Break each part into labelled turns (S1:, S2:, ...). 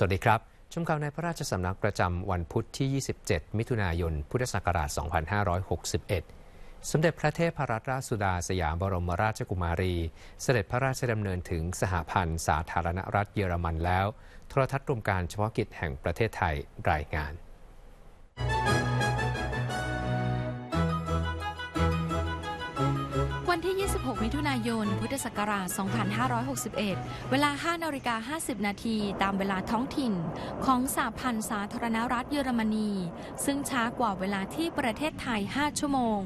S1: สวัสดีครับ ชมข่าวในพระราชสำนักประจำวันพุทธที่ 27 มิถุนายน พุทธศักราช 2561 สมเด็จพระเทพรัตนราชสุดาสยามบรมราชกุมารี เสด็จพระราชดำเนินถึงสหพันธ์ สาธารณรัฐเยอรมันแล้ว โทรทัศน์รวมการเฉพาะกิจแห่งประเทศไทยรายงาน
S2: 16มิถุนายน พุทธศักราช 2561 เวลา 5นาฬิกา50 นาที ตามเวลาท้องถิ่น ของสาพันธ์สาธารณรัฐเยอรมนี ซึ่งช้ากว่าเวลาที่ประเทศไทย 5 ชั่วโมง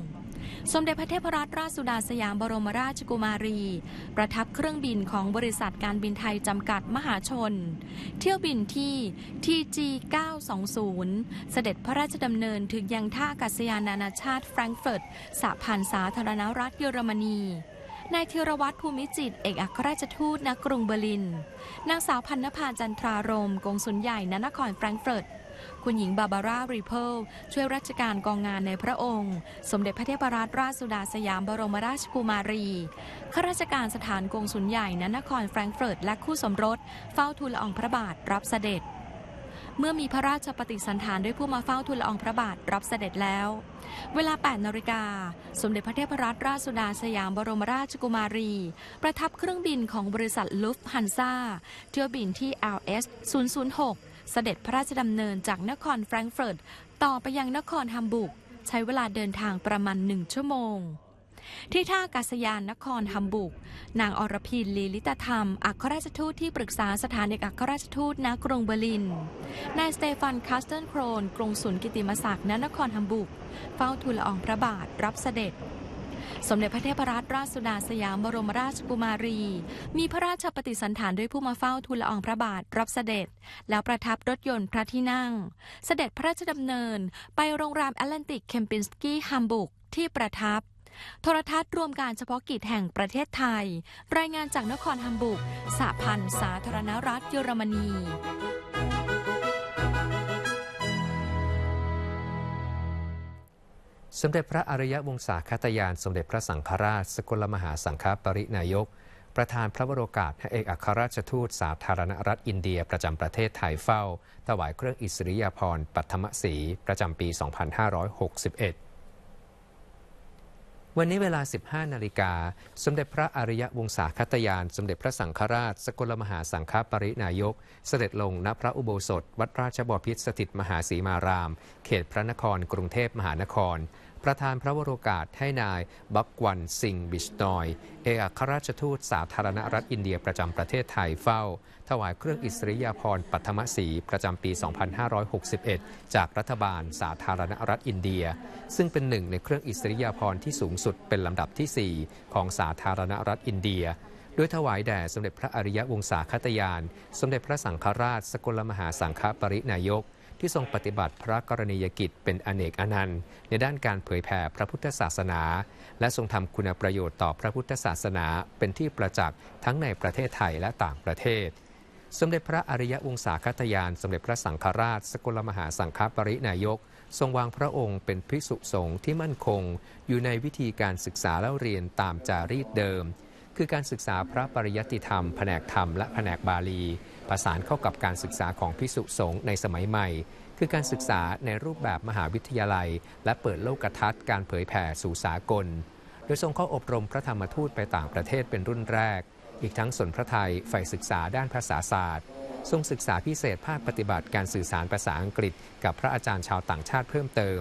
S2: สมเด็จพระเทพรัตนราชสุดาสยามบรมราชกุมารี ประทับเครื่องบินของบริษัทการบินไทยจำกัดมหาชน เที่ยวบินที่ TG 920เสด็จพระราชดำเนินถึงยังท่าอากาศยานนานาชาติ แฟรงก์เฟิร์ตสหพันธ์สาธารณรัฐเยอรมนีนายธีรวัตรภูมิจิตเอกอัครราชทูตณกรุงเบอร์ลินนางสาวพันธพาจันทรารมกงสุนใหญ่ณนครแฟรงเฟิร์ตคุณหญิงบาบาร่ารีเพลช่วยราชการกองงานในพระองค์ สมเด็จพระเทพรัตนราชสุดาสยามบรมราชกุมารีข้าราชการสถานกงสุนใหญ่ณนครแฟรงเฟิร์ตและคู่สมรสเฝ้าทูลละอองพระบาทรับเสด็จเมื่อมีพระราชปฏิสันฐานด้วยผู้มาเฝ้าทูลละอองพระบาทรับเสด็จแล้ว เวลา 8 นาฬิกา สมเด็จพระเทพรัตนราชสุดาสยามบรมราชกุมารี ประทับเครื่องบินของบริษัทลุฟฮันซาเที่ยวบินที่ LS 006 เสด็จพระราชดำเนินจากนครแฟรงก์เฟิร์ต ต่อไปยังนครฮัมบูร์กใช้เวลาเดินทางประมาณหนึ่งชั่วโมงที่ท่าอากาศยานนครฮัมบุก นางอรพินลีลิตธรรม อัครราชทูตที่ปรึกษาสถานเอกอัครราชทูตณกรุงเบอร์ลิน นายสเตฟานคาสเตนโครนกรงนุลกิติมศักดิ์ณนครฮัมบุก เฝ้าทูลละอองพระบาทรับเสด็จ สมเด็จพระเทพรัตนราชสุดาสยามบรมราชกุมารี มีพระราชปฏิสันถานด้วยผู้มาเฝ้าทูลละอองพระบาทรับเสด็จ แล้วประทับรถยนต์พระที่นั่ง เสด็จพระราชดำเนิน ไปโรงแรมแอตแลนติกเคมปินสกี้ฮัมบุกที่ประทับโทรทัศน์รวมการเฉพาะกิจแห่งประเทศไทย รายงานจากนครฮัมบุกสหพันธ์สาธารณรัฐเยอรมนี
S1: สมเด็จพระอริยวงศาคตยาน สมเด็จพระสังฆราช สกลมหาสังฆปรินายก ประธานพระวโรกาสเอกอัครราชทูต สาธารณรัฐอินเดียประจำประเทศไทยเฝ้า ถวายเครื่องอิสริยาภรณ์ปัทมศรีประจำปี 2561วันนี้เวลา 15 นาฬิกา สมเด็จพระอริยวงศาคตยาน สมเด็จพระสังฆราช สกลมหาสังฆปรินายก เสด็จลงณพระอุโบสถวัดราชบพิตรสถิตมหาสีมาราม เขตพระนคร กรุงเทพมหานครประธานพระวโรกาสให้นายบักวันสิงบิชนอย เอกอัครราชทูตสาธารณรัฐอินเดียประจำประเทศไทยเฝ้า ถวายเครื่องอิสริยาภรณ์ปัทมศีประจำปี 2561 จากรัฐบาลสาธารณรัฐอินเดีย ซึ่งเป็นหนึ่งในเครื่องอิสริยาภรณ์ที่สูงสุดเป็นลำดับที่ 4 ของสาธารณรัฐอินเดียด้วยถวายแด่สมเด็จพระอริยวงศาคตยาน สมเด็จพระสังฆราชสกลมหาสังฆปรินายกที่ทรงปฏิบัติพระกรณียกิจเป็นอเนกอนันต์ในด้านการเผยแผ่พระพุทธศาสนา และทรงทำคุณประโยชน์ต่อพระพุทธศาสนา เป็นที่ประจักษ์ทั้งในประเทศไทยและต่างประเทศ สมเด็จพระอริยวงศาคตยานสมเด็จพระสังฆราช สกลมหาสังฆปรินายก ทรงวางพระองค์เป็นพิสุสงฆ์ที่มั่นคง อยู่ในวิธีการศึกษาเล่าเรียนตามจารีตเดิม คือการศึกษาพระปริยติธรรม แผนกธรรมและแผนกบาลีประสานเข้ากับการศึกษาของพิสุสงฆ์ในสมัยใหม่ คือการศึกษาในรูปแบบมหาวิทยาลัย และเปิดโลกทัศน์การเผยแผ่สู่สากล โดยทรงเข้าอบรมพระธรรมทูตไปต่างประเทศเป็นรุ่นแรก อีกทั้งสนพระไทยใฝ่ศึกษาด้านภาษาศาสตร์ ทรงศึกษาพิเศษภาคปฏิบัติการสื่อสารภาษาอังกฤษ กับพระอาจารย์ชาวต่างชาติเพิ่มเติม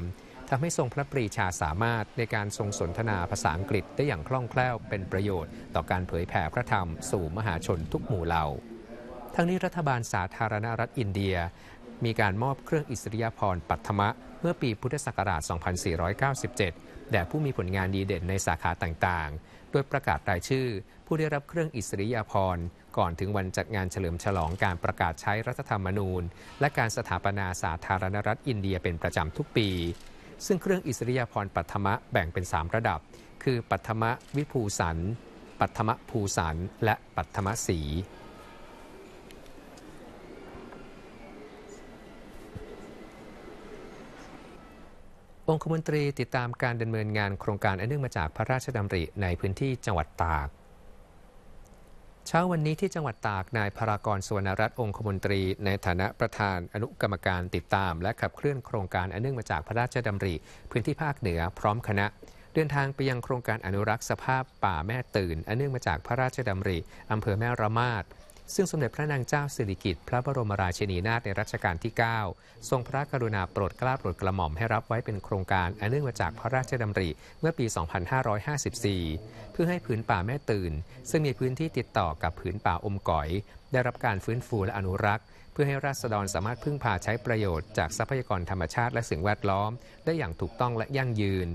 S1: ทำให้ทรงพระปรีชาสามารถในการทรงสนทนาภาษาอังกฤษได้อย่างคล่องแคล่ว เป็นประโยชน์ต่อการเผยแผ่พระธรรม สู่มหาชนทุกหมู่เหล่าทั้งนี้รัฐบาล สาธารณรัฐอินเดีย มีการมอบเครื่องอิสริยาภรณ์ปัตมะเมื่อปีพุทธศักราช 2497 แด่ผู้มีผลงานดีเด่นในสาขาต่างๆ โดยประกาศรายชื่อ ผู้ได้รับเครื่องอิสริยาภรณ์ก่อนถึงวันจัดงานเฉลิมฉลองการประกาศใช้รัฐธรรมนูญ และการสถาปนาสาธารณรัฐอินเดียเป็นประจำทุกปี ซึ่งเครื่องอิสริยาภรณ์ปัตมะแบ่งเป็น3ระดับ คือปัตมะวิภูสันปัตมะภูสันและปัตมะสีองคมนตรีติดตามการดำเนินงานโครงการอันเนื่องมาจากพระราชดำริในพื้นที่จังหวัดตากเช้าวันนี้ที่จังหวัดตากนายพรากรสวนรัตน์องคมนตรีในฐานะประธานอนุกรรมการติดตาม และขับเคลื่อนโครงการอันเนื่องมาจากพระราชดำริ พื้นที่ภาคเหนือพร้อมคณะเดินทางไปยังโครงการอนุรักษ์สภาพป่าแม่ตื่นอันเนื่องมาจากพระราชดำริอำเภอแม่ระมาดซึ่งสมเด็จพระนางเจ้าสิริกิติ์พระบรมราชินีนาถในรัชกาลที่ 9 ทรงพระกรุณาโปรดเกล้าโปรดกระหม่อมให้รับไว้เป็นโครงการอันเนื่องมาจากพระราชดำริเมื่อปี 2554 เพื่อให้พื้นป่าแม่ตื่น ซึ่งมีพื้นที่ติดต่อกับพื้นป่าอมก๋อย ได้รับการฟื้นฟูและอนุรักษ์ เพื่อให้ราษฎรสามารถพึ่งพาใช้ประโยชน์จากทรัพยากรธรรมชาติและสิ่งแวดล้อม ได้อย่างถูกต้องและยั่งยืน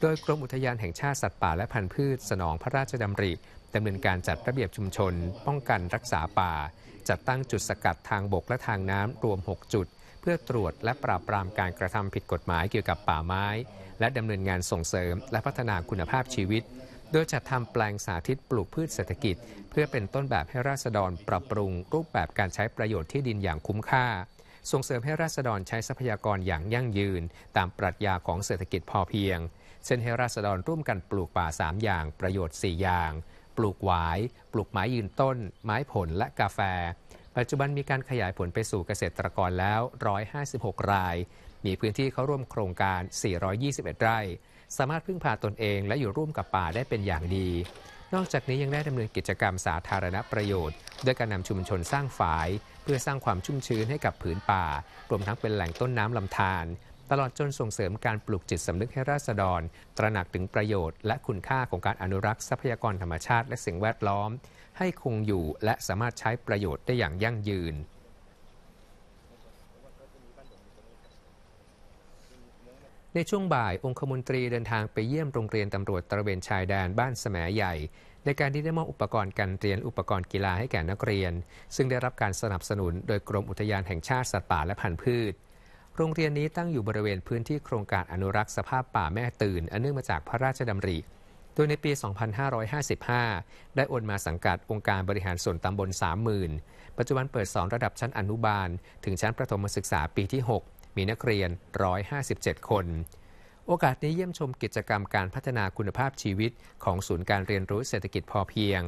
S1: โดยกรมอุทยานแห่งชาติสัตว์ป่าและพันธุ์พืชสนองพระราชดำริดำเนินการจัดระเบียบชุมชน ป้องกันรักษาป่า จัดตั้งจุดสกัดทางบกและทางน้ำ รวม 6 จุด เพื่อตรวจและปราบปรามการกระทำผิดกฎหมายเกี่ยวกับป่าไม้ และดำเนินงานส่งเสริมและพัฒนาคุณภาพชีวิต โดยจัดทำแปลงสาธิตปลูกพืชเศรษฐกิจ เพื่อเป็นต้นแบบให้ราษฎรปรับปรุงรูปแบบการใช้ประโยชน์ที่ดินอย่างคุ้มค่า ส่งเสริมให้ราษฎรใช้ทรัพยากรอย่างยั่งยืน ตามปรัชญาของเศรษฐกิจพอเพียงเช่นให้ราษฎรร่วมกันปลูกป่า 3 อย่างประโยชน์ 4 อย่างปลูกหวาย ปลูกไม้ยืนต้น ไม้ผลและกาแฟ ปัจจุบันมีการขยายผลไปสู่เกษตรกรแล้ว 156 ราย มีพื้นที่เข้าร่วมโครงการ 421 ไร่ สามารถพึ่งพาตนเองและอยู่ร่วมกับป่าได้เป็นอย่างดี นอกจากนี้ยังได้ดำเนินกิจกรรมสาธารณประโยชน์ ด้วยการนำชุมชนสร้างฝาย เพื่อสร้างความชุ่มชื้นให้กับผืนป่า รวมทั้งเป็นแหล่งต้นน้ำลำธารตลอดจนส่งเสริมการปลูกจิตสำนึกให้ราษฎร ตระหนักถึงประโยชน์และคุณค่าของการอนุรักษ์ทรัพยากรธรรมชาติและสิ่งแวดล้อม ให้คงอยู่และสามารถใช้ประโยชน์ได้อย่างยั่งยืน ในช่วงบ่ายองคมนตรีเดินทางไปเยี่ยมโรงเรียนตำรวจตระเวนชายแดนบ้านแสมใหญ่ ในการที่ได้มอบอุปกรณ์การเรียนอุปกรณ์กีฬาให้แก่นักเรียน ซึ่งได้รับการสนับสนุนโดยกรมอุทยานแห่งชาติสัตว์ป่าและพันธุ์พืชโรงเรียนนี้ตั้งอยู่บริเวณพื้นที่โครงการอนุรักษ์สภาพป่าแม่ตื่น อันเนื่องมาจากพระราชดำริ โดยในปี 2555 ได้โอนมาสังกัดองค์การบริหารส่วนตำบล30,000 ปัจจุบันเปิดสอนระดับชั้นอนุบาล ถึงชั้นประถมศึกษาปีที่ 6 มีนักเรียน 157 คน โอกาสนี้เยี่ยมชมกิจกรรมการพัฒนาคุณภาพชีวิตของศูนย์การเรียนรู้เศรษฐกิจพอเพียง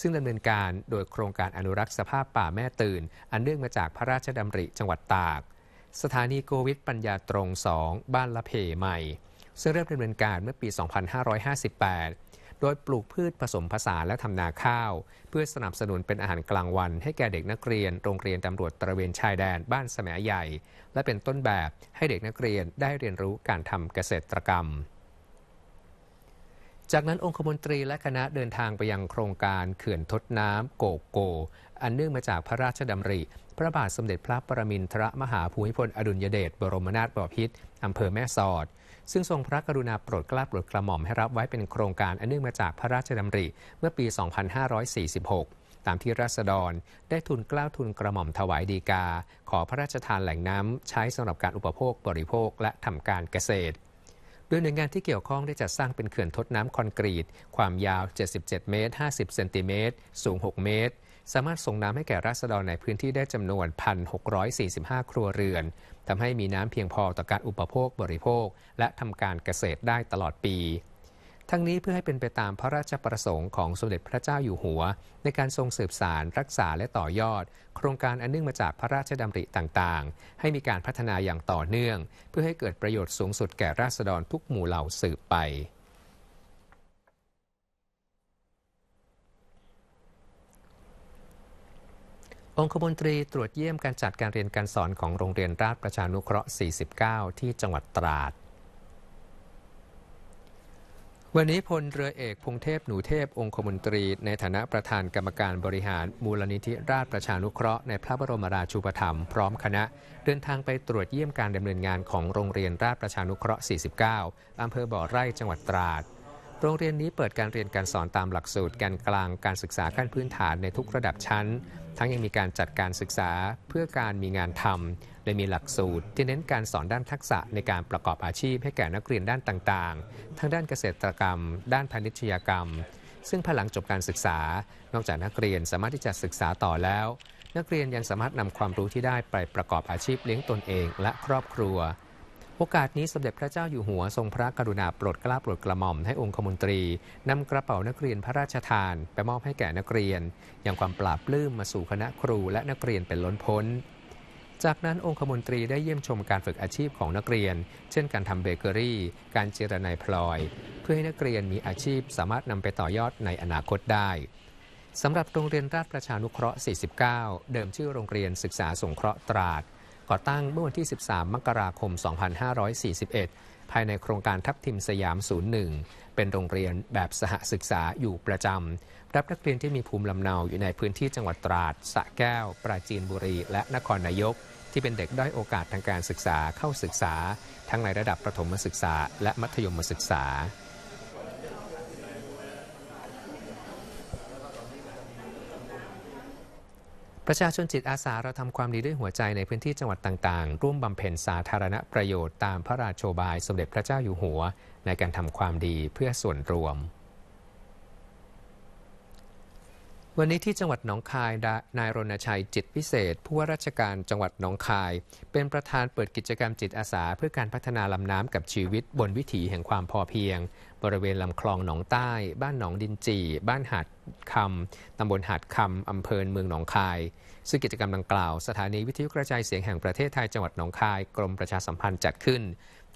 S1: ซึ่งดำเนินการโดยโครงการอนุรักษ์สภาพป่าแม่ตื่น อันเนื่องมาจากพระราชดำริจังหวัดตากสถานีโกวิทปัญญาตรง 2 บ้านละเพใหม่ ซึ่งเริ่มดำเนินการเมื่อปี 2558 โดยปลูกพืชผสมผสานและทำนาข้าว เพื่อสนับสนุนเป็นอาหารกลางวัน ให้แก่เด็กนักเรียน โรงเรียนตำรวจตระเวนชายแดนบ้านแสมใหญ่ และเป็นต้นแบบให้เด็กนักเรียนได้เรียนรู้การทำเกษตรกรรม จากนั้นองคมนตรีและคณะเดินทางไปยังโครงการเขื่อนทดน้ำโกโก อันเนื่องมาจากพระราชดำริพระบาทสมเด็จพระปรมินทรมหาภูมิพลอดุลยเดชบรมนาถบพิตรอำเภอแม่สอด ซึ่งทรงพระกรุณาโปรดเกล้าโปรดกระหม่อมให้รับไว้เป็นโครงการอันเนื่องมาจากพระราชดำริเมื่อปี 2546 ตามที่ราษฎร ได้ทุนกล้าทุนกระหม่อมถวายดีกา ขอพระราชทานแหล่งน้ำ ใช้สำหรับการอุปโภคบริโภคและทำการเกษตรโดยหน่วยงานที่เกี่ยวข้องได้จัดสร้างเป็นเขื่อนทดน้ำคอนกรีต ความยาว 77 เมตร 50เซนติเมตร สูง 6 เมตรสามารถส่งน้ำให้แก่ราษฎรในพื้นที่ได้จำนวน 1,645 ครัวเรือน ทำให้มีน้ำเพียงพอต่อการอุปโภคบริโภค และทำการเกษตรได้ตลอดปี ทั้งนี้เพื่อให้เป็นไปตามพระราชประสงค์ของสมเด็จพระเจ้าอยู่หัว ในการทรงสืบสารรักษาและต่อยอด โครงการอันเนื่องมาจากพระราชดำริต่างๆ ให้มีการพัฒนาอย่างต่อเนื่อง เพื่อให้เกิดประโยชน์สูงสุดแก่ราษฎรทุกหมู่เหล่าสืบไปองคมนตรีตรวจเยี่ยมการจัดการเรียนการสอนของโรงเรียนราชประชานุเคราะห์ 49 ที่จังหวัดตราด วันนี้พลเรือเอกพงเทพหนูเทพ องคมนตรีในฐานะประธานกรรมการบริหารมูลนิธิราชประชานุเคราะห์ในพระบรมราชูปถัมภ์พร้อมคณะ เดินทางไปตรวจเยี่ยมการดำเนินงานของโรงเรียนราชประชานุเคราะห์ 49 อำเภอบ่อไร่จังหวัดตราดโรงเรียนนี้เปิดการเรียนการสอนตามหลักสูตรการกลางการศึกษาขั้นพื้นฐานในทุกระดับชั้น ทั้งยังมีการจัดการศึกษาเพื่อการมีงานทำและมีหลักสูตรที่เน้นการสอนด้านทักษะในการประกอบอาชีพให้แก่นักเรียนด้านต่างๆ ทั้งด้านเกษตรกรรม ด้านพาณิชยกรรม ซึ่งภายหลังจบการศึกษา นอกจากนักเรียนสามารถที่จะศึกษาต่อแล้ว นักเรียนยังสามารถนำความรู้ที่ได้ไปประกอบอาชีพเลี้ยงตนเองและครอบครัวโอกาสนี้สมเด็จพระเจ้าอยู่หัวทรงพระกรุณาโปรดเกล้าโปรดกระหม่อมให้องคมนตรีนำกระเป๋านักเรียนพระราชทานไปมอบให้แก่นักเรียนอย่างความปราบปลื้มมาสู่คณะครูและนักเรียนเป็นล้นพ้น จากนั้น องคมนตรีได้เยี่ยมชมการฝึกอาชีพของนักเรียน เช่นการทำเบเกอรี่ การเจรนายพลอย เพื่อให้นักเรียนมีอาชีพสามารถนำไปต่อยอดในอนาคตได้สำหรับโรงเรียนราชประชานุเคราะห์ 49 เดิมชื่อโรงเรียนศึกษาสงเคราะห์ตราดก่อตั้งเมื่อวันที่ 13 มกราคม 2541 ภายในโครงการทับทิมสยาม 01 เป็นโรงเรียนแบบสหศึกษาอยู่ประจำรับนักเรียนที่มีภูมิลำเนาอยู่ในพื้นที่จังหวัดตราดสระแก้ว ปราจีนบุรีและนครนายก ที่เป็นเด็กด้อยโอกาสทางการศึกษาเข้าศึกษา ทั้งในระดับประถมศึกษาและมัธยมศึกษาประชาชนจิตอาสาเราทำความดีด้วยหัวใจในพื้นที่จังหวัดต่างๆ ร่วมบำเพ็ญสาธารณประโยชน์ตามพระราชโบายสมเด็จพระเจ้าอยู่หัวในการทำความดีเพื่อส่วนรวมวันนี้ที่จังหวัดหนองคาย นายรณชัยจิตพิเศษ ผู้ว่าราชการจังหวัดหนองคายเป็นประธานเปิดกิจกรรมจิตอาสาเพื่อการพัฒนาลำน้ำกับชีวิตบนวิถีแห่งความพอเพียง บริเวณลำคลองหนองใต้ บ้านหนองดินจีบ้านหาดคำตำบลหาดคำอำเภอเมืองหนองคาย ซึ่งกิจกรรมดังกล่าว สถานีวิทยุกระจายเสียงแห่งประเทศไทยจังหวัดหนองคาย กรมประชาสัมพันธ์จัดขึ้น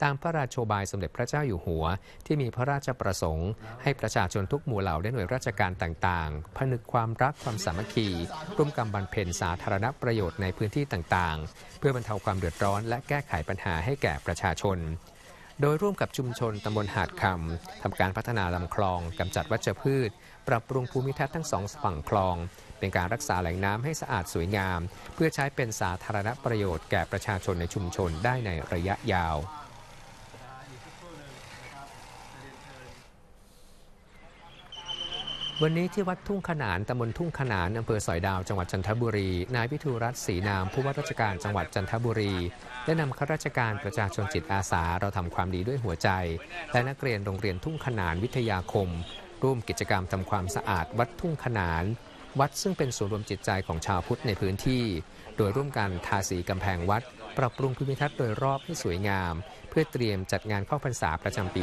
S1: ตามพระราชโบายสมเด็จพระเจ้าอยู่หัว ที่มีพระราชประสงค์ ให้ประชาชนทุกหมู่เหล่าและหน่วยราชการต่างๆผนึกความรัก ความสามัคคี ร่วมกันบรรเพนสาธารณประโยชน์ในพื้นที่ต่าง ๆ เพื่อบรรเทาความเดือดร้อนและแก้ไขปัญหาให้แก่ประชาชน โดยร่วมกับชุมชนตำบลหาดคำทำการพัฒนาลำคลองกำจัดวัชพืช ปรับปรุงภูมิทัศน์ทั้งสองฝั่งคลอง เป็นการรักษาแหล่งน้ำให้สะอาดสวยงาม เพื่อใช้เป็นสาธารณประโยชน์แก่ประชาชนในชุมชนได้ในระยะยาววันนี้ที่วัดทุ่งขนานตำบลทุ่งขนานอำเภอสอยดาวจังหวัดจันทบุรีนายพิทูรัตน์ศรีนามผู้ว่าราชการจังหวัดจันทบุรี ได้นำข้าราชการประชาชนจิตอาสาเราทำความดีด้วยหัวใจ และนักเรียนโรงเรียนทุ่งขนานวิทยาคม ร่วมกิจกรรมทำความสะอาดวัดทุ่งขนาน วัดซึ่งเป็นศูนย์รวมจิตใจของชาวพุทธในพื้นที่ โดยร่วมกันทาสีกำแพงวัดปรับปรุงภูมิทัศน์โดยรอบให้สวยงาม เพื่อเตรียมจัดงานเข้าพรรษาประจำปี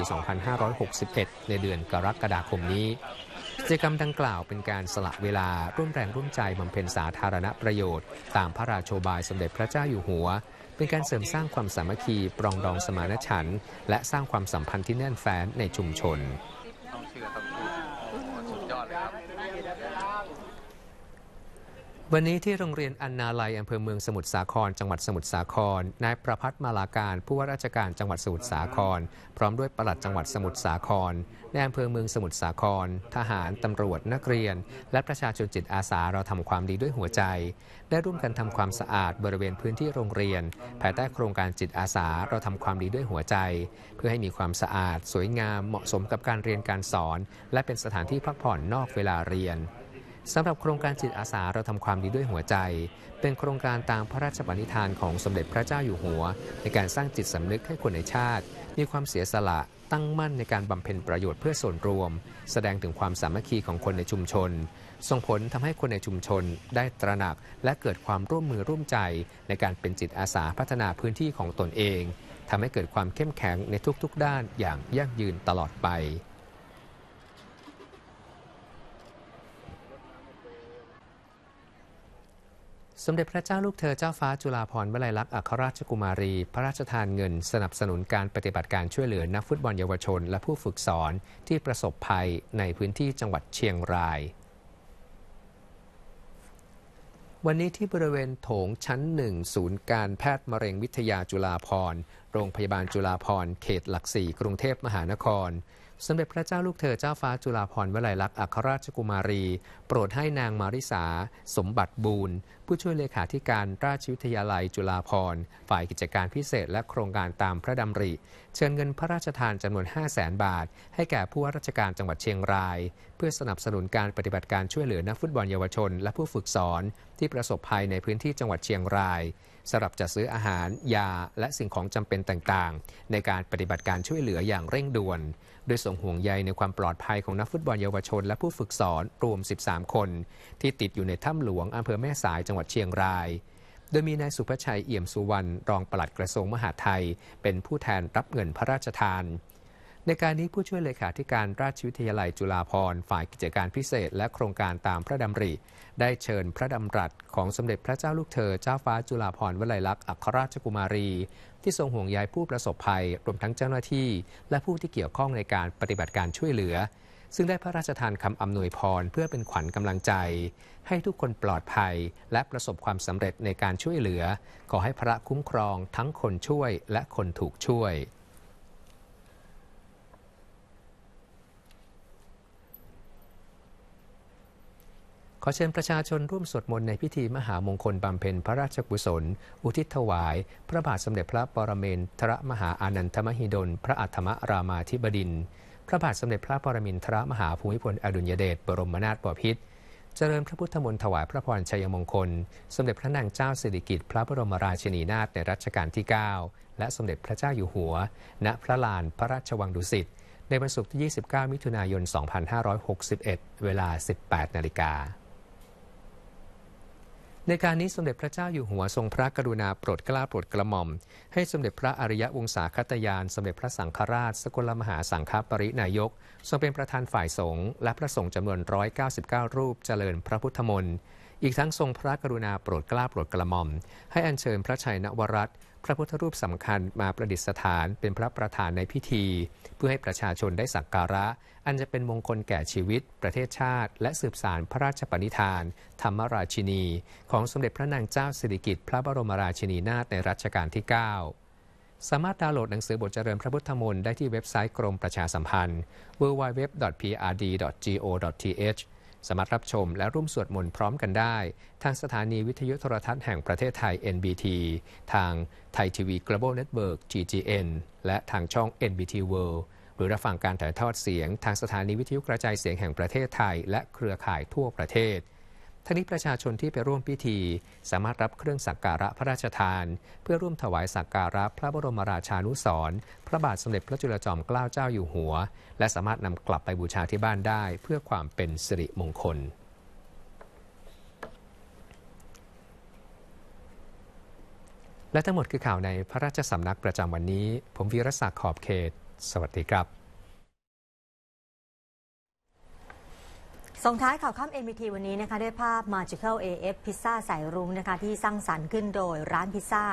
S1: 2561 ในเดือนกรกฎาคมนี้กิจกรรมดังกล่าวเป็นการสละเวลาร่วมแรงร่วมใจบำเพ็ญสาธารณประโยชน์ ตามพระราโชบายสมเด็จพระเจ้าอยู่หัว เป็นการเสริมสร้างความสามัคคีปรองดองสมานฉันท์และสร้างความสัมพันธ์ที่แน่นแฟ้นในชุมชนวันนี้ที่โรงเรียนอันนาลัยอำเภอเมืองสมุทรสาครจังหวัดสมุทรสาคร นายประพัฒน์มาลาการผู้ว่าราชการจังหวัดสมุทรสาคร พร้อมด้วยปลัดจังหวัดสมุทรสาครในอำเภอเมืองสมุทรสาคร ทหารตำรวจนักเรียน และประชาชนจิตอาสาเราทำความดีด้วยหัวใจ ได้ร่วมกันทำความสะอาดบริเวณพื้นที่โรงเรียนภายใต้โครงการจิตอาสาเราทำความดีด้วยหัวใจ เพื่อให้มีความสะอาด สวยงามเหมาะสมกับการเรียนการสอน และเป็นสถานที่พักผ่อนนอกเวลาเรียนสำหรับโครงการจิตอาสาเราทำความดีด้วยหัวใจ เป็นโครงการตามพระราชบัญญัติาของสมเด็จพระเจ้าอยู่หัว ในการสร้างจิตสำนึกให้คนในชาติ มีความเสียสละตั้งมั่นในการบำเพ็ญประโยชน์เพื่อส่วนรวม แสดงถึงความสามัคคีของคนในชุมชน ส่งผลทำให้คนในชุมชนได้ตระหนักและเกิดความร่วมมือร่วมใจในการเป็นจิตอาสาพัฒนาพื้นที่ของตนเองทำให้เกิดความเข้มแข็งในทุกๆด้านอย่างยั่งยืนตลอดไปสมเด็จพระเจ้าลูกเธอเจ้าฟ้าจุฬาภรณ์วลัยลักษณ์อัครราชกุมารี พระราชทานเงินสนับสนุนการปฏิบัติการช่วยเหลือนักฟุตบอลเยาวชน และผู้ฝึกสอนที่ประสบภัยในพื้นที่จังหวัดเชียงราย วันนี้ที่บริเวณโถงชั้นหนึ่งศูนย์การแพทย์มะเร็งวิทยาจุฬาภรณ์โรงพยาบาลจุฬาภรณ์เขตหลักสี่กรุงเทพมหานครสมเด็จพระเจ้าลูกเธอเจ้าฟ้าจุฬาภรณ์วลัยลักษณ์อัครราชกุมารี โปรดให้นางมาริสาสมบัติบูรณ์ ผู้ช่วยเลขาธิการราชวิทยาลัยจุฬาภรณ์ ฝ่ายกิจการพิเศษและโครงการตามพระดำริ เชิญเงินพระราชทานจำนวน 5 0 0แสนบาท ให้แก่ผู้ว่าราชการจังหวัดเชียงราย เพื่อสนับสนุนการปฏิบัติการช่วยเหลือนักฟุตบอลเยาวชนและผู้ฝึกสอน ที่ประสบภัยในพื้นที่จังหวัดเชียงรายสำหรับจัดซื้ออาหาร ยา และสิ่งของจำเป็นต่างๆ ในการปฏิบัติการช่วยเหลืออย่างเร่งด่วนโดยส่งห่วงใยในความปลอดภัยของนักฟุตบอลเยาวชนและผู้ฝึกสอนรวม 13 คน ที่ติดอยู่ในถ้ำหลวงอำเภอแม่สายจังหวัดเชียงราย โดยมีนายสุภชัยเอี่ยมสุวรรณรองปลัดกระทรวงมหาดไทย เป็นผู้แทนรับเงินพระราชทานในการนี้ผู้ช่วยเลขาธิการราชวิทยาลัยจุฬาภรณ์ฝ่ายกิจการพิเศษและโครงการตามพระดำริ ได้เชิญพระดำรัส ของสมเด็จพระเจ้าลูกเธอเจ้าฟ้าจุฬาภรณ์วลัยลักษณ์อัครราชกุมารี ที่ทรงห่วงใยผู้ประสบภัย รวมทั้งเจ้าหน้าที่ และผู้ที่เกี่ยวข้องในการปฏิบัติการช่วยเหลือ ซึ่งได้พระราชทานคำอำนวยพร เพื่อเป็นขวัญกำลังใจ ให้ทุกคนปลอดภัย และประสบความสำเร็จในการช่วยเหลือขอให้พระคุ้มครองทั้งคนช่วยและคนถูกช่วยขอเชิญประชาชนร่วมสวดมนต์ในพิธีมหามงคลบำเพ็ญพระราชกุศลอุทิศถวายพระบาทสมเด็จพระปรเมนทรมหาอานันทมหิดล พระอัฏมรามาธิบดิน พระบาทสมเด็จพระปรมินทรมหาภูมิพลอดุลยเดช บรมนาถบพิตร เจริญพระพุทธมนต์ถวายพระพรชัยมงคล สมเด็จพระนางเจ้าสิริกิติ์พระบรมราชินีนาถในรัชกาลที่ 9 และสมเด็จพระเจ้าอยู่หัว ณ พระลานพระราชวังดุสิต ในวันศุกร์ที่ 29 มิถุนายน 2561 เวลา 18นาฬิกาในการนี้สมเด็จพระเจ้าอยู่หัวทรงพระกรุณาโปรดเกล้าโปรดกระหม่อม ให้สมเด็จพระอริยวงศาคตยาน สมเด็จพระสังฆราช สกลมหาสังฆปรินายกทรงเป็นประธานฝ่ายสงฆ์และพระสงฆ์จำนวน 199 รูปเจริญพระพุทธมนต์ อีกทั้งทรงพระกรุณาโปรดเกล้าโปรดกระหม่อม ให้อัญเชิญพระชัยนวรัตน์พระพุทธรูปสำคัญมาประดิษฐานเป็นพระประธานในพิธี เพื่อให้ประชาชนได้สักการะ อันจะเป็นมงคลแก่ชีวิต ประเทศชาติ และสืบสารพระราชปณิธาน ธรรมราชินี ของสมเด็จพระนางเจ้าสิริกิติ์พระบรมราชินีนาถในรัชกาลที่ 9 สามารถดาวน์โหลดหนังสือบทเจริญพระพุทธมนต์ได้ที่เว็บไซต์กรมประชาสัมพันธ์ www.prd.go.th สามารถรับชมและร่วมสวดมนต์พร้อมกันได้ทางสถานีวิทยุโทรทัศน์แห่งประเทศไทย NBT ทางไทยทีวี Global Network GGN และทางช่อง NBT World หรือรับฟังการถ่ายทอดเสียงทางสถานีวิทยุกระจายเสียงแห่งประเทศไทยและเครือข่ายทั่วประเทศทั้งนี้ประชาชนที่ไปร่วมพิธีสามารถรับเครื่องสักการะพระราชทาน เพื่อร่วมถวายสักการะพระบรมราชานุสรพระบาทสมเด็จพระจุลจอมเกล้าเจ้าอยู่หัว และสามารถนำกลับไปบูชาที่บ้านได้เพื่อความเป็นสิริมงคล และทั้งหมดคือข่าวในพระราชสำนักประจำวันนี้ ผมวีรศักดิ์ขอบเขต สวัสดีครับ
S2: ส่งท้ายข่าวข้ามเอ็มบีทีวันนี้นะคะได้ภาพ Magical AF พิซซ่าสายรุ้งนะคะที่สร้างสรรค์ขึ้นโดยร้านพิซซ่า